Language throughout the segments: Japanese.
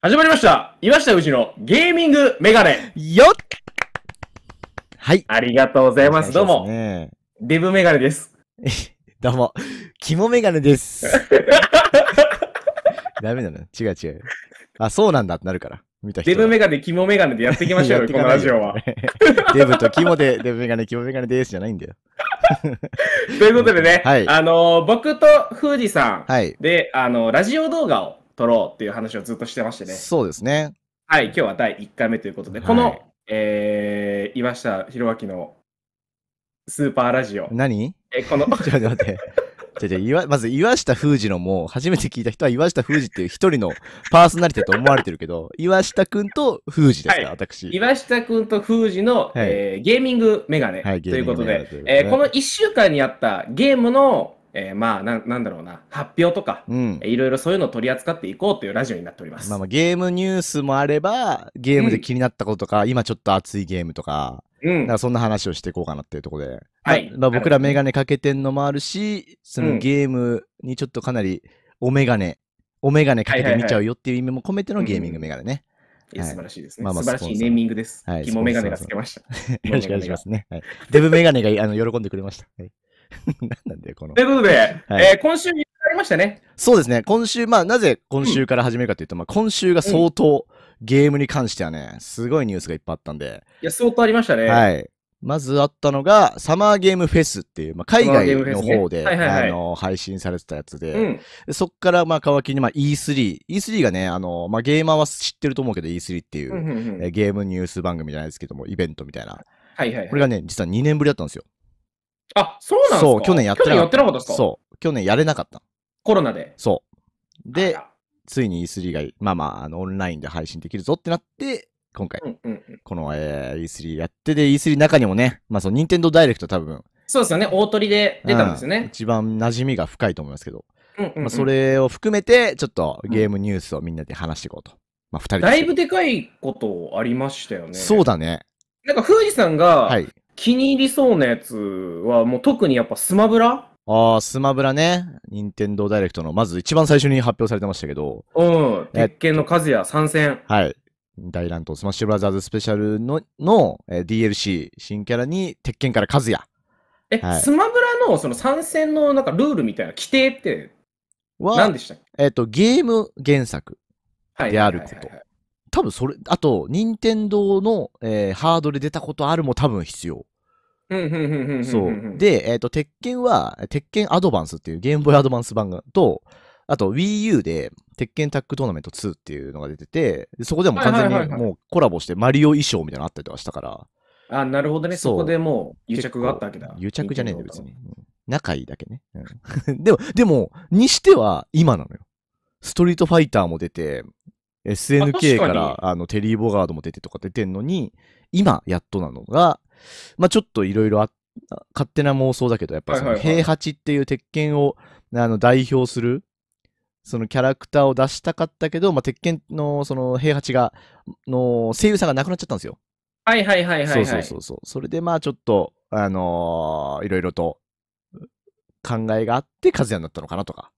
始まりました岩下うちのゲーミングメガネよっはい。ありがとうございます。どうも。デブメガネです。どうも。キモメガネです。ダメな違う違う。あ、そうなんだってなるから。見た人デブメガネ、キモメガネでやっていきましょうよ、このラジオは。デブとキモで、デブメガネ、キモメガネですじゃないんだよ。ということでね、はい、あのー、僕とフージさんで、はい、あのー、ラジオ動画を撮ろうっていう話をずっとしてましてね。そうですね。はい、今日は第1回目ということで、はいこの、えー、岩下弘明のスーパーラジオ。何えこの、ちょっと待って。じゃじゃ岩まず岩下封じのもう初めて聞いた人は岩下封じっていう一人のパーソナリティと思われてるけど岩下くんと封じですか、はい私岩下くんと富士の、はいえーゲーミングメガネ、はいとゲーいミうンこグとでといえーこの一週間にあったゲームの、えー、まあな、なんだろうな、発表とか、いろいろそういうのを取り扱っていこうというラジオになっております。まあ、まあゲームニュースもあれば、ゲームで気になったこととか、うん、今ちょっと熱いゲームとか、うん、そんな話をしていこうかなっていうところで。はい。まあ、僕らメガネかけてんのもあるし、そのゲームにちょっとかなりおメガネ、おメガネかけてみちゃうよっていう意味も込めてのゲーミングメガネね。いや、素晴らしいですね。まあまあ、素晴らしいネーミングです。はい、メガネがつけました。よろしくお願いしますね。はい、デブメガネがあの喜んでくれました。はい、なんだよ、この。ということで、はい、えー、今週にありましたね。そうですね。今週、まあ、なぜ今週から始めるかというと、うん、まあ、今週が相当、うん、ゲームに関してはね、すごいニュースがいっぱいあったんで。いや、相当ありましたね。はい。まずあったのが、サマーゲームフェスっていう、まあ、海外の方で、ねはいはいはい、あの配信されてたやつで、うん、でそこからまあ皮切にまあ E3、E3 がね、あのまあ、ゲーマーは知ってると思うけど E3 っていう、うんうんうん、ゲームニュース番組じゃないですけども、イベントみたいな、はいはいはい、これがね、実は2年ぶりだったんですよ。あ、そうなんですかそう、去年やってなかった。去年やってなかったすかそう。去年やれなかった。コロナで。そう。で、ついに E3 が、まあまあ、あの、オンラインで配信できるぞってなって、今回、この、えー、E3 やってで、E3 中にもね、まあ、その、任天堂ダイレクト多分。そうですよね、大鳥で出たんですよね。うん、一番馴染みが深いと思いますけど。うんうんまあ、それを含めて、ちょっとゲームニュースをみんなで話していこうと。まあ、二人だいぶでかいことありましたよね。そうだね。なんか、富士さんが、はい、気に入りそうなやつは、もう特にやっぱスマブラああ、スマブラね。任天堂ダイレクトの、まず一番最初に発表されてましたけど。うん。鉄拳の和也参戦。はい。大乱闘スマッシュブラザーズスペシャルのの、えー、DLC 新キャラに鉄拳から和也。え、はい、スマブラのその参戦のなんかルールみたいな規定って何でしたっけえっ、ー、と、ゲーム原作であること。多分それ、あと、任天堂の、えー、ハードで出たことあるも多分必要。そう。で、えっ、ー、と、鉄拳は、鉄拳アドバンスっていうゲームボーイアドバンス版と、あと Wii U で、鉄拳タックトーナメント2っていうのが出てて、そこでも完全にもうコラボしてマリオ衣装みたいなのあったりとかしたから。あ、なるほどね。そこでもう癒着があったわけだ。癒着じゃねえんだ別に。仲いいだけね。うん、でも、でも、にしては今なのよ。ストリートファイターも出て、SNK から、あの、テリー・ボガードも出てとか出てんのに、今、やっとなのが、まあ、ちょっといろいろあって、勝手な妄想だけど、やっぱその、平八っていう鉄拳をあの代表する、そのキャラクターを出したかったけど、まあ、鉄拳のその平八が、の声優さんが亡くなっちゃったんですよ。はいはいはいはい、はい、そうそうそう。それでまあちょっと、あのー、いろいろと考えがあって、和也になったのかなとか。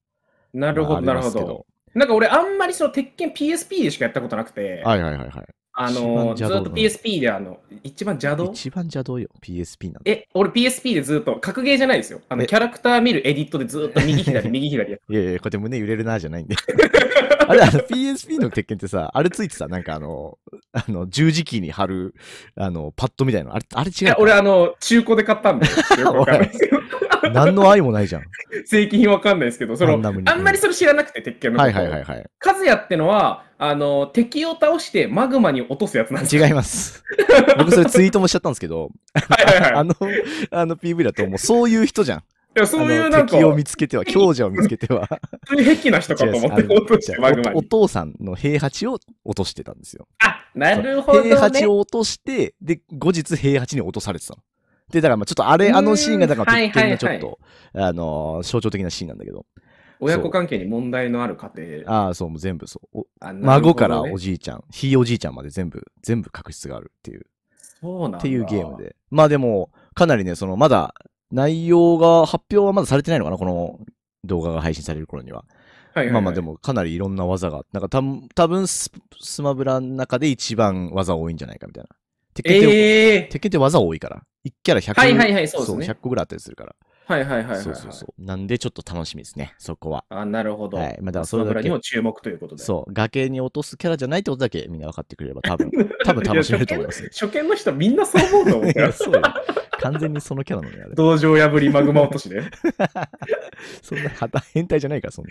なるほど、なるほど。なんか俺、あんまりその鉄拳 PSP でしかやったことなくて、はいはいはいはい。あのずっと PSP であの、一番邪道一番邪道よ、PSP なの。ええ、俺 PSP でずっと、格ゲーじゃないですよ。あのキャラクター見るエディットでずっと右左、右左やって いやいや、こうやって胸揺れるなじゃないんで。あれ、あの PSP の鉄拳ってさ、あれついてさ、なんかあの、あの、十字キーに貼る、あの、パッドみたいな。あれ、あれ違う。いや、俺、あの、中古で買ったんだよ。何の愛もないじゃん。正 規品わかんないですけど、その、あんまりそれ知らなくて、鉄拳のこと。はいはいはいはい。カズヤってのは、あの、敵を倒してマグマに落とすやつなんです違います。僕それツイートもしちゃったんですけど、はいはいはい、あの、あの PV だともうそういう人じゃん。いや、そういうなんか。敵を見つけては、強者を見つけては。そうに平気な人かと思って、お父さんの平八を落としてたんですよ。なるほど、ね。平八を落として、で、後日平八に落とされてたの。で、だからまあちょっとあれ、あのシーンがだから特典がちょっと、はいはいはい、あのー、象徴的なシーンなんだけど。親子関係に問題のある家庭。ああ、そう、もう全部そう、ね、孫からおじいちゃん、ひいおじいちゃんまで全部、全部確執があるっていう。そうなんっていうゲームで。まあでも、かなりね、そのまだ内容が、発表はまだされてないのかな、この動画が配信される頃には。はいはいはい、まあまあでもかなりいろんな技が、なんかた多分ススマブラの中で一番技多いんじゃないかみたいな。鉄拳って、えー、鉄拳って技多いから。1キャラ100、個ぐらいあったりするから。はいはいはい、そうそうそう。なんでちょっと楽しみですね、そこは。あ、なるほど。はい。まあ、だからそれだけ。にも注目ということで。そう。崖に落とすキャラじゃないってことだけみんな分かってくれれば多分、多分楽しめると思います、ね初見の人みんなそう思うと思うそう完全にそのキャラなのよ、あれ。道場破りマグマ落としね。そんな、変態じゃないから、そんな。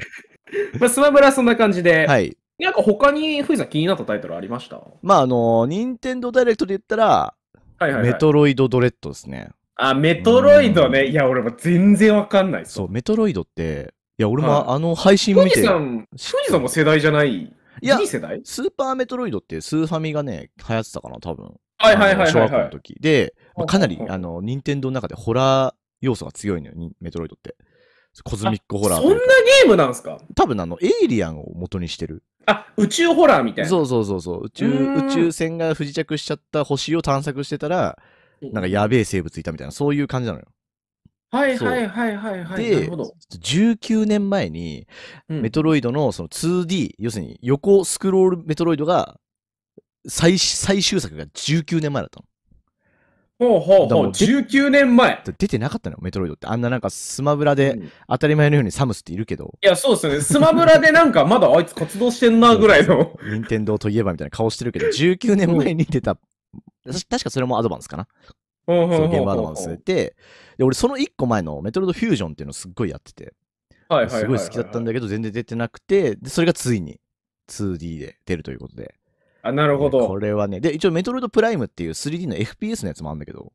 まあ、スマブラそんな感じで。はい。なんか他に、ふいさん気になったタイトルありましたまあ、あの、任天堂ダイレクトで言ったら、はいはいはい、メトロイドドレッドですね。あ、メトロイドね。いや、俺も全然わかんないそう、メトロイドって、いや、俺もあの配信見て。さん、ふじさんも世代じゃない。いや、いい世代スーパーメトロイドってスーファミがね、流行ってたかな、多分。はいはいはい、はい、小学校の時で、まあ、かなり、あの、任天堂の中でホラー要素が強いのよ、メトロイドって。コズミックホラー。そんなゲームなんですか多分あの、エイリアンを元にしてる。あ、宇宙ホラーみたいな。そうそうそうそう。宇宙、宇宙船が不時着しちゃった星を探索してたら、なんかやべえ生物いたみたいな、そういう感じなのよ。はいはいはいはいはい。で、19年前に、メトロイドのその 2D、うん、要するに横スクロールメトロイドが最最終作が19年前だったの。ほうほうほう、19年前。出てなかったのよ、メトロイドって。あんななんかスマブラで当たり前のようにサムスっているけど。いや、そうですね。スマブラでなんかまだあいつ活動してんなぐらいの。任天堂といえばみたいな顔してるけど、19年前に出た、確かそれもアドバンスかな。そのゲームアドバンスで、で、俺その1個前のメトロイドフュージョンっていうのすっごいやってて、すごい好きだったんだけど、全然出てなくて、でそれがついに 2D で出るということで。あ、なるほど。これはね、で、一応メトロイドプライムっていう 3D の FPS のやつもあるんだけど、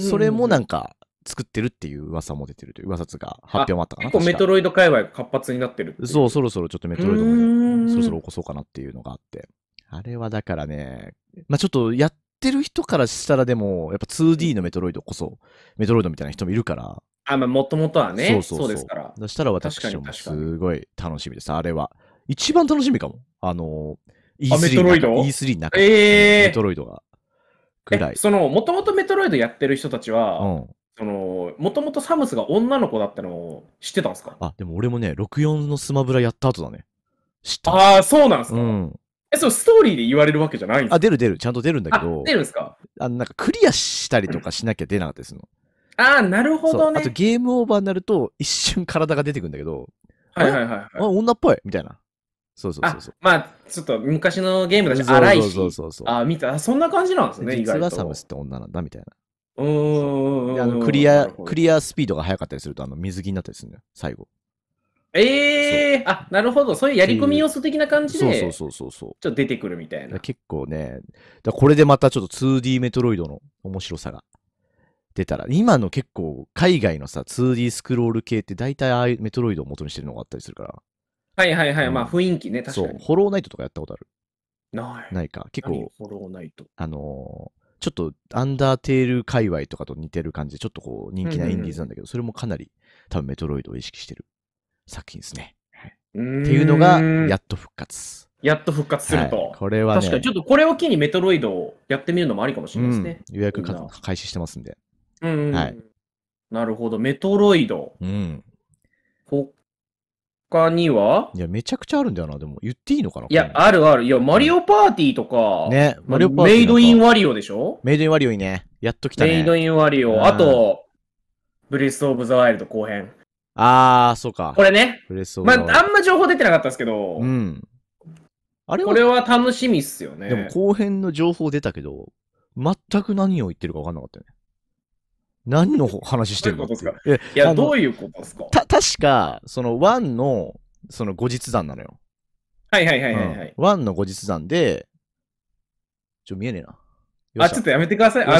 それもなんか作ってるっていう噂も出てるという噂が発表もあったかな。結構メトロイド界隈活発になってるそう、そろそろちょっとメトロイドもそろそろ起こそうかなっていうのがあって。あれはだからね、まあちょっとやってる人からしたらでも、やっぱ 2D のメトロイドこそ、メトロイドみたいな人もいるから。あ、まあもともとはね、そうそうそうですから。そしたら私もすごい楽しみです、あれは。一番楽しみかも。あのー E3 メトロイド ?E3 えー、メトロイドが。ぐらい。その、もともとメトロイドやってる人たちは、うん、その、もともとサムスが女の子だってのを知ってたんですかあ、でも俺もね、64のスマブラやった後だね。知った。ああ、そうなんですか、うん、え、そう、ストーリーで言われるわけじゃないんですかあ、出る出る。ちゃんと出るんだけど。出るんですかあなんかクリアしたりとかしなきゃ出なかったですの。ああ、なるほどね。あとゲームオーバーになると、一瞬体が出てくるんだけど、はいはいはい、はい、あ、女っぽいみたいな。そうそうそうそう。まあ、ちょっと昔のゲームだし、荒いし。そうそうそうあ、見た。そんな感じなんですね、意外と。実はサムスって女なんだ、みたいな。うん。クリア、クリアスピードが速かったりすると、あの、水着になったりするのよ、最後。ええー、あ、なるほど。そういうやり込み要素的な感じで、そうそうそうそう。ちょっと出てくるみたいな。結構ね、だこれでまたちょっと 2D メトロイドの面白さが出たら、今の結構海外のさ、2D スクロール系って大体ああいうメトロイドを元にしてるのがあったりするから。はいはいはい、うん、まあ雰囲気ね、確かに。そう、ホローナイトとかやったことあるない。ないか、結構、ホローナイト。あのー、ちょっとアンダーテール界隈とかと似てる感じで、ちょっとこう人気なインディーズなんだけど、うんうん、それもかなり多分メトロイドを意識してる作品ですね。っていうのが、やっと復活。やっと復活すると。はい、これは、ね、確かに、ちょっとこれを機にメトロイドをやってみるのもありかもしれないですね。うん、予約開始してますんで。うん、はい。なるほど、メトロイド。うん。こ他にはいや、めちゃくちゃあるんだよな、でも。言っていいのかないや、あるある。いや、マリオパーティーとか、ね、マリオパーティー。メイドインワリオでしょメイドインワリオいいね。やっと来たね。メイドインワリオ。あと、ブレスオブザワイルド後編。あー、そうか。これね。ブレスオブザワイルド。まあ、あんま情報出てなかったですけど。うん。あれこれは楽しみっすよね。でも後編の情報出たけど、全く何を言ってるか分かんなかったよね。何の話してるのいや、どういうことですかた、確か、その1の、その後日談なのよ。はいはいはいはい、ワン1の後日談で、ちょ、見えねえな。あ、ちょっとやめてください。あの、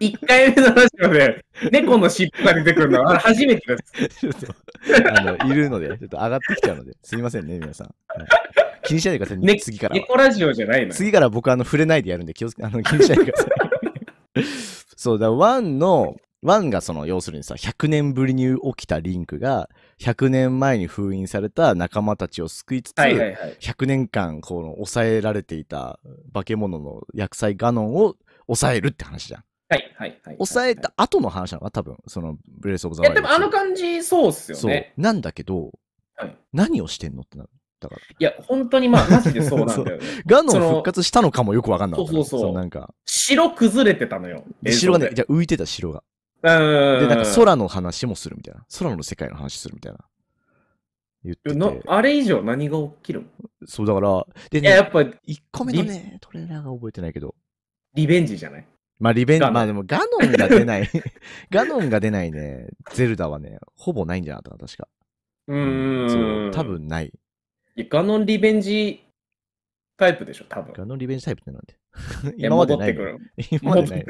1 回目のラジオで、猫の尻尾が出てくるのは 初めてです。あの、いるので、ちょっと上がってきちゃうので、すみませんね、皆さん。気にしないでください、ね、次から。猫ラジオじゃないの次から僕、あの、触れないでやるんで、気をつけ、あの、気にしないでください。そうだ、ンの、ンがその、要するにさ、100年ぶりに起きたリンクが、100年前に封印された仲間たちを救いつつ、はいはいはい、100年間、この、抑えられていた化け物の薬剤ガノンを抑えるって話じゃん。はいはいはい、はい。抑えた後の話なのか、多分その、ブレイス・オブ・ザ・ワイルド。いや、でもあの感じ、そうっすよね。そう。なんだけど、はい、何をしてんのってなる。だから。いや、本当にまあ、マジでそうなんだよね。ガノン復活したのかもよくわかんない、ね。そうそうそう。なんか。城崩れてたのよ。城がね、じゃ浮いてた城が。うん。で、なんか空の話もするみたいな。空の世界の話するみたいな。言っててあれ以上何が起きるそうだから、で、ね、ややっぱ1個目のね、トレーラーが覚えてないけど。リベンジじゃないまあ、リベンジ、まあでもガノンが出ない。ガノンが出ないね、ゼルダはね、ほぼないんじゃなかったか、確か。うん、そう、多分ない。ガノンリベンジタイプでしょ、多分。ガノンリベンジタイプってなんで今までない。今までない。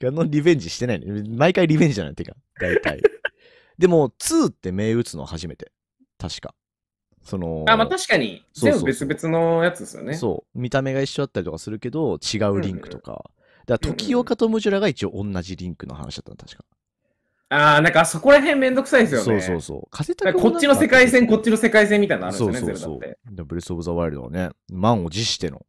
ガノンリベンジしてない毎回リベンジじゃないってか、大体。でも、2って銘打つの初めて。確か。そのあまあ確かに全部別々のやつですよねそう見た目が一緒だったりとかするけど違うリンクとか、うんうん、だから時岡とムジュラが一応同じリンクの話だったの確か、ああ、なんかそこら辺めんどくさいですよね。そうそうそう。風こっちの世界線、こっちの世界線みたいなのあるんですよね、そうそうそうブレス・オブ・ザ・ワイルドはね、満を持しての。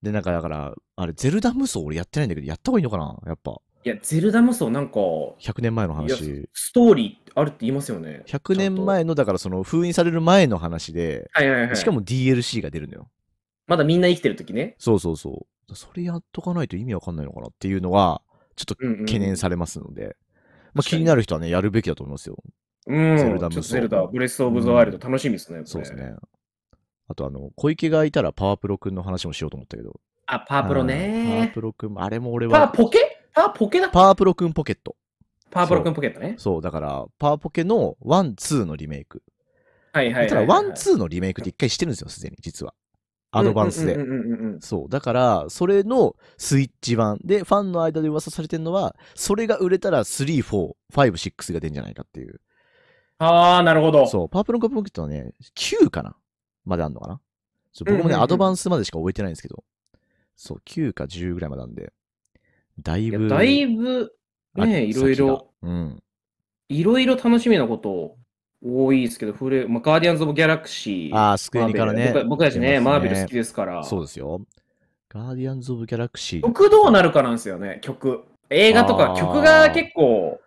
で、なんかだから、あれ、ゼルダ無双俺やってないんだけど、やった方がいいのかな、やっぱ。いや、ゼルダ無双なんか、100年前の話。ストーリーあるって言いますよね。100年前の、だからその封印される前の話で、はいはいはい、しかも DLC が出るのよ。まだみんな生きてる時ね。そうそうそう。それやっとかないと意味わかんないのかなっていうのは、ちょっと懸念されますので。うんうんまあ、気になる人はね、やるべきだと思いますよ。うん。ゼルダゼルダ、ブレス・オブ・ザ・ワイルド、楽しみですね、うん、そうですね。あと、あの、小池がいたらパワープロ君の話もしようと思ったけど。あ、パワープロね。パワープロ君、あれも俺は。パワーポケパワーポケだパワープロ君ポケット。パワープロ君ポケットね。そう、だから、パワーポケの1、2のリメイク。はいはいはい、はい。ただ、ワン、ツーのリメイクって一回してるんですよ、すでに、実は。アドバンスで。そう。だから、それのスイッチ版で、ファンの間で噂されてるのは、それが売れたら3、4、5、6が出るんじゃないかっていう。ああ、なるほど。そう。パープルコップポケットはね、9かなまであんのかな僕もね、アドバンスまでしか終えてないんですけど。そう、9か10ぐらいまでなんで。だいぶ。いだいぶ、ね、いろいろ。うん。いろいろ楽しみなことを多いですけど、フレまあ、ガーディアンズ・オブ・ギャラクシー。ああ、スクエニからね。僕たちね、ねマーベル好きですから。そうですよ。ガーディアンズ・オブ・ギャラクシー。曲どうなるかなんですよね、曲。映画とか曲が結構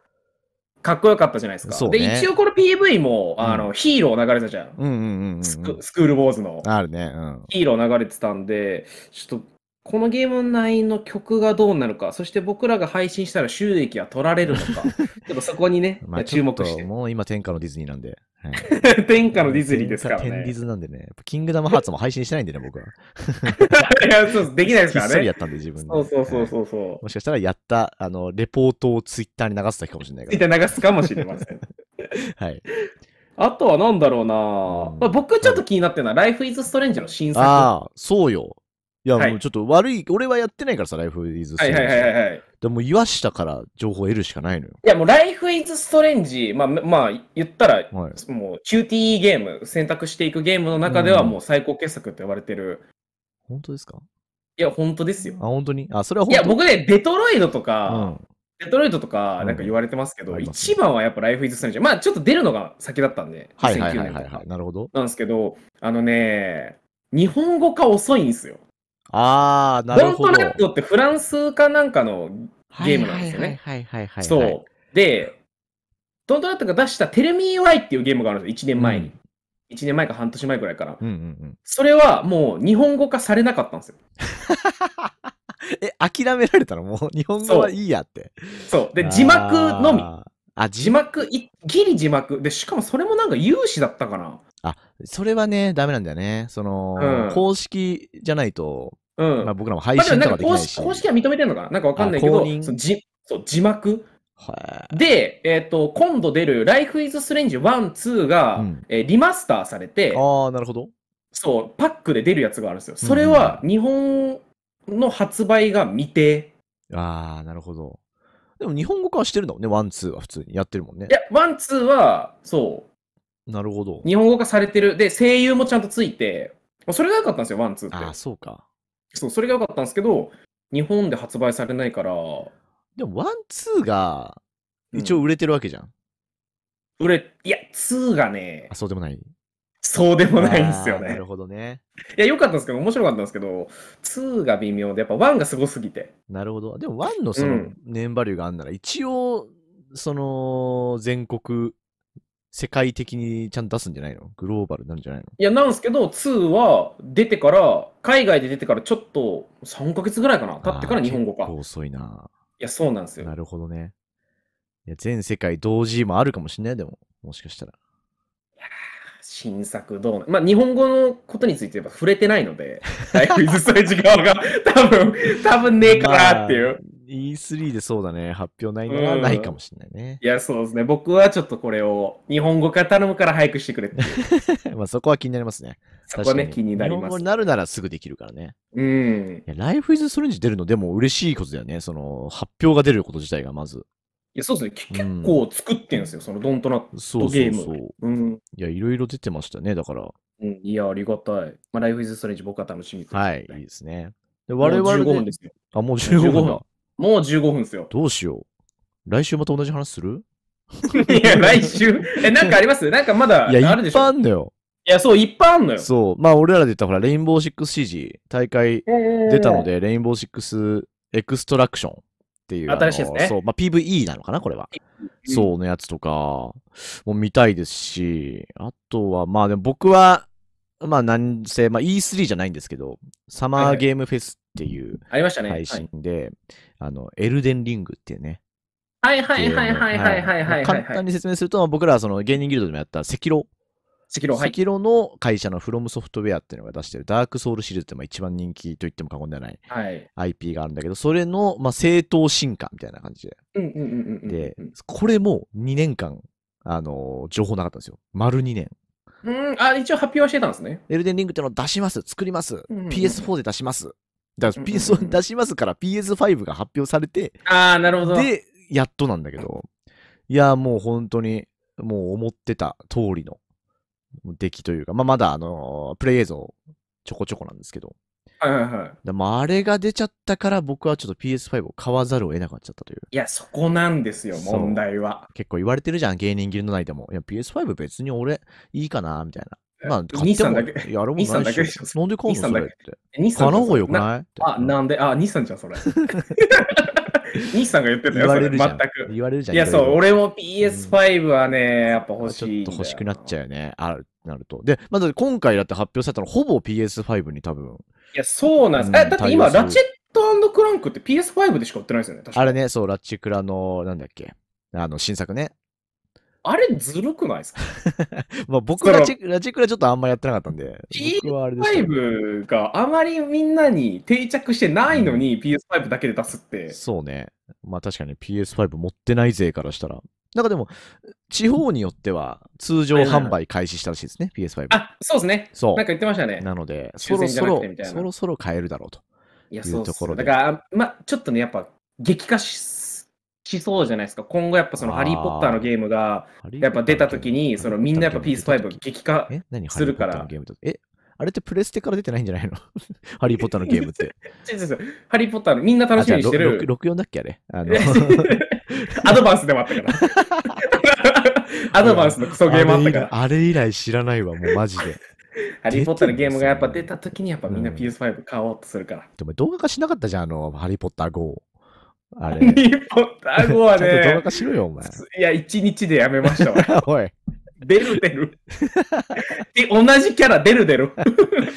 かっこよかったじゃないですか。ね、で、一応この PV も、あの、ヒーロー流れたじゃん。スクール・ウォーズの。あるね、うん、ヒーロー流れてたんで、ちょっとこのゲーム内の曲がどうなるか、そして僕らが配信したら収益は取られるのか、ちょっとそこにね、まあ、注目して。もう今天下のディズニーなんで。はい、天下のディズニーですからね。天ディズなんでね。キングダムハーツも配信してないんでね、僕は。いや、そうできないですからね。やったんで、自分そうそうそうそうそう、はい、もしかしたらやった、あの、レポートをツイッターに流すだけかもしれないから。ツイッター流すかもしれません。はい。あとは何だろうな、うん、まあ、僕ちょっと気になってるのは、Life is Strange の新作。ああ、そうよ。いや、もうちょっと悪い、俺はやってないからさ、ライフイズストレンジ。はいはいはい、はい、でも岩下から情報を得るしかないのよ。いや、もうライフイズストレンジ、まあ、まあ、言ったら、はい、もう QTE ゲーム、選択していくゲームの中ではもう最高傑作って言われてる。本当ですかいや、本当ですよ。あ、本当にあ、それはいや、僕ね、デトロイドとか、うん、デトロイドとか、なんか言われてますけど、うん、一番はやっぱライフイズストレンジ。まあ、ちょっと出るのが先だったんで、はいはいはいはい、はい、なるほど。なんですけど、あのね、日本語化遅いんですよ。ああ、なるほど。ドントラットってフランスかなんかのゲームなんですよね。はいはいはいはい、はい、そう。で、ドントラットが出したテレミーワイっていうゲームがあるんですよ、1年前に。うん1年前か半年前くらいから、うんうんうん、それはもう日本語化されなかったんですよ。え諦められたのもう日本語はいいやってそうで字幕のみあ字幕いギリ字幕でしかもそれもなんか有志だったかなあそれはねダメなんだよねその、うん、公式じゃないとうん。まあ、僕らも配信とかできないし。公式は認めてるのかななんかわかんないけど、そのじそう字幕で、えっ、ー、と、今度出る Life is Strange 1、2が、うん、えー、リマスターされて、ああ、なるほど。そう、パックで出るやつがあるんですよ。それは日本の発売が未定。うん、ああ、なるほど。でも日本語化はしてるんだもんね、ワン、ツーは普通にやってるもんね。いや、ワン、ツーは、そう。なるほど。日本語化されてる。で、声優もちゃんとついて、それが良かったんですよ、ワン、ツーって。ああ、そうか。そう、それが良かったんですけど、日本で発売されないから、でも、ワン、ツーが、一応売れてるわけじゃん。売れ、いや、2がねあ、、そうでもない。そうでもないんですよね。なる。ほどね。いや、良かったんですけど、面白かったんですけど、2が微妙で、やっぱ1がすごすぎて。なるほど。でも、ワンのその年バリューがあんなら、一応、その、全国世界的にちゃんと出すんじゃないのグローバルなんじゃないのいや、なんですけど、2は出てから、海外で出てからちょっと3ヶ月ぐらいかな、経ってから日本語か。遅いな。いや、そうなんですよ。なるほどね。いや、全世界同時もあるかもしれないでも、もしかしたら。いや新作どうなまあ、日本語のことについては触れてないので、ライフイズステージ側が多分、多分ねえかなっていう。まあ E3 でそうだね、発表ないのはないかもしれないね。いや、そうですね。僕はちょっとこれを日本語化頼むから早くしてくれっていう。まあそこは気になりますね。そこね、気になります。日本語になるならすぐできるからね。うん。ライフイズストレンジ出るのでも嬉しいことだよね。その発表が出ること自体がまず。いや、そうですね。結構作ってんですよ。うん、そのドントナットゲーム。そうそうそう。うん、いや、いろいろ出てましたね。だから。うん、いや、ありがたい。まあ、ライフイズストレンジ僕は楽しみね。はい、いいですね。で我々で、15分ですよ。あ、もう15分だ。もう15分ですよ。どうしよう。来週また同じ話する いや、来週、え、なんかありますなんかまだ、いや、あるでいっぱいあんのよ。いや、そう、いっぱいあんのよ。そう。まあ、俺らで言ったらほら、レインボーシックスシー大会出たので、レインボーシックスエクストラクションっていう。新しいですねそう。まあ、PVE なのかな、これは。そうのやつとか、もう見たいですし、あとは、まあでも僕は、まあ、なんせ、まあ、E3 じゃないんですけど、サマーゲームフェスっていうありましたね。配信で、あの、エルデンリングっていうね。はいはいはいはいはいはい簡単に説明すると、僕らはその芸人ギルドでもやった赤色。赤色、はい。赤色の会社のフロムソフトウェアっていうのが出してるダークソウルシリーズって一番人気と言っても過言ではない IP があるんだけど、それのまあ正当進化みたいな感じで。で、これも2年間、あのー、情報なかったんですよ。丸2年。うん、あ、一応発表はしてたんですね。エルデンリングってのを出します、作ります、うん PS4 で出します。だから PS4 出しますから PS5 が発表されて、ああ、なるほど。で、やっとなんだけど、いや、もう本当に、もう思ってた通りの出来というか、まあ、まだ、あのー、プレイ映像ちょこちょこなんですけど、はいはいはい。でもあれが出ちゃったから僕はちょっと PS5 を買わざるを得なかっちゃったという。いや、そこなんですよ、問題は。結構言われてるじゃん、芸人ギルド内でも。いや、PS5 別に俺いいかな、みたいな。まあ、兄さんだけ。やろうもないし。だけでしょ。なんで買うのそれって。買わない方よくないあ、なんで、あ、兄さんじゃん、それ。兄さんが言ってたよ、言われるじゃん。全く。言われるじゃん。いや、そう、俺も PS5 はね、やっぱ欲しい。ちょっと欲しくなっちゃうよね。あるなると。で、まず今回だって発表されたの、ほぼ PS5 に多分。いや、そうなんです。え、だって今、ラチェットクランクって PS5 でしか売ってないですよね、あれね、そう、ラチクラの、なんだっけ、あの、新作ね。あれずるくないですか まあ僕ラチ、ラチクラちょっとあんまやってなかったんで。PS5 があまりみんなに定着してないのに PS5 だけで出すって。そうね。まあ確かに PS5 持ってない勢からしたら。なんかでも、地方によっては通常販売開始したらしいですね、PS5。あ、そうですね。そう。なんか言ってましたね。なので、そろそろ、そろそろ買えるだろうというところで。だから、まあ、ちょっとね、やっぱ激化しそうじゃないですか。今後やっぱそのハリー・ポッターのゲームが、やっぱ出た時に、そのみんなやっぱ PS5 激化するから。えあれってプレステから出てないんじゃないの ハリー・ポッターのゲームって。ハリー・ポッターのみんな楽しみにしてる。64だっけあれ。あの アドバンスでもあったから。アドバンスのクソゲームあったから。あれ以来知らないわ、もうマジで。ハリー・ポッターのゲームがやっぱ出た時にやっぱみんな PS5 買おうとするから。でも動画化しなかったじゃん、あの、ハリー・ポッター GO。あれ。ハリー・ポッター GO はね。動画化しろよ、お前。いや、1日でやめましたわ。おい。出る出る。え、同じキャラ出る出る。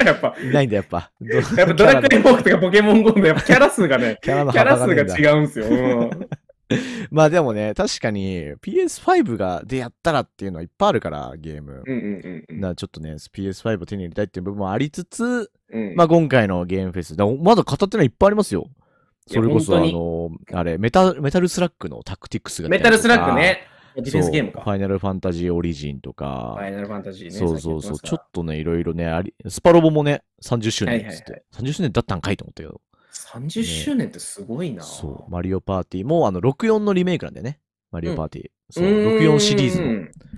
やっぱ。いないんだ、やっぱ。やっぱドラクエフォークとかポケモン GO のやっぱキャラ数がね、キャラ数が違うんですよ。うん まあでもね、確かに PS5 がでやったらっていうのはいっぱいあるから、ゲーム。うんうんうん、なちょっとね、PS5 を手に入れたいっていう部分もありつつ、うん、まあ今回のゲームフェス、だまだ語ってないいっぱいありますよ。それこそ、あの、あれメタ、メタルスラックのタクティクスが。メタルスラックね。ディフェンスゲームか。ファイナルファンタジーオリジンとか。ファイナルファンタジーね。そうそうそう。ちょっとね、いろいろね、あり、スパロボもね、30周年っつって、はいはいはい、30周年だったんかいと思ったけど。30周年ってすごいな、ね、そう、マリオパーティーも、あの、64のリメイクなんだよね。マリオパーティー。うん、そう、64シリーズの。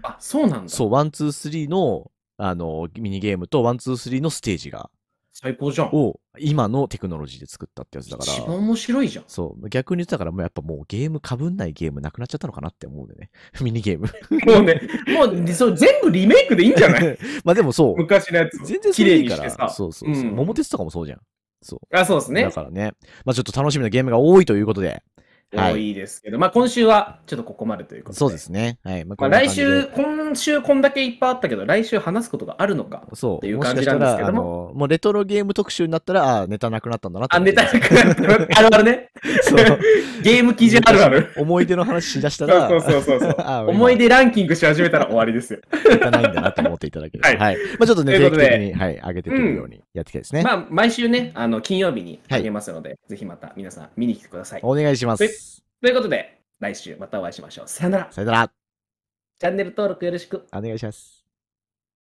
あ、そうなんだ。そう、ワンスリーの、あの、ミニゲームと、ワンツースリーのステージが。最高じゃん。を、今のテクノロジーで作ったってやつだから。一番面白いじゃん。そう。逆に言ってたから、もうやっぱもうゲームかぶんないゲームなくなっちゃったのかなって思うんでね。ミニゲームもうね、もうそ全部リメイクでいいんじゃない まあでもそう。昔のやつ。全然綺麗にしてさ。そうそうそう。うん、桃鉄とかもそうじゃん。そう。あ、そうですね。だからね。まあちょっと楽しみなゲームが多いということで。はい、いいですけど、まあ今週はちょっとここまでということで。そうですね。はい。まあ、来週、今週こんだけいっぱいあったけど、来週話すことがあるのかっていう感じなんですけども。もうレトロゲーム特集になったら、あネタなくなったんだなあ、ネタなくなった。あるあるね。そう。ゲーム記事あるある。思い出の話しだしたら、そうそうそうそう 思い出ランキングし始めたら終わりですよ。ネタないんだなと思っていただければ。はい。まあちょっとね、定期的に、はい、上げてくるように。やっていきたいですね。まあ、毎週ね、あの金曜日にあげますので、はい、ぜひまた皆さん見に来てください。お願いします。ということで、来週またお会いしましょう。さよなら。さよなら。チャンネル登録よろしく。お願いします。